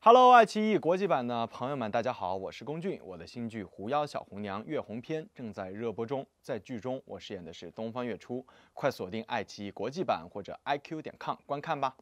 Hello，爱奇艺国际版的朋友们，大家好，我是龚俊。我的新剧《狐妖小红娘·月红篇》正在热播中，在剧中我饰演的是东方月初。快锁定爱奇艺国际版或者 iq 点 com 观看吧。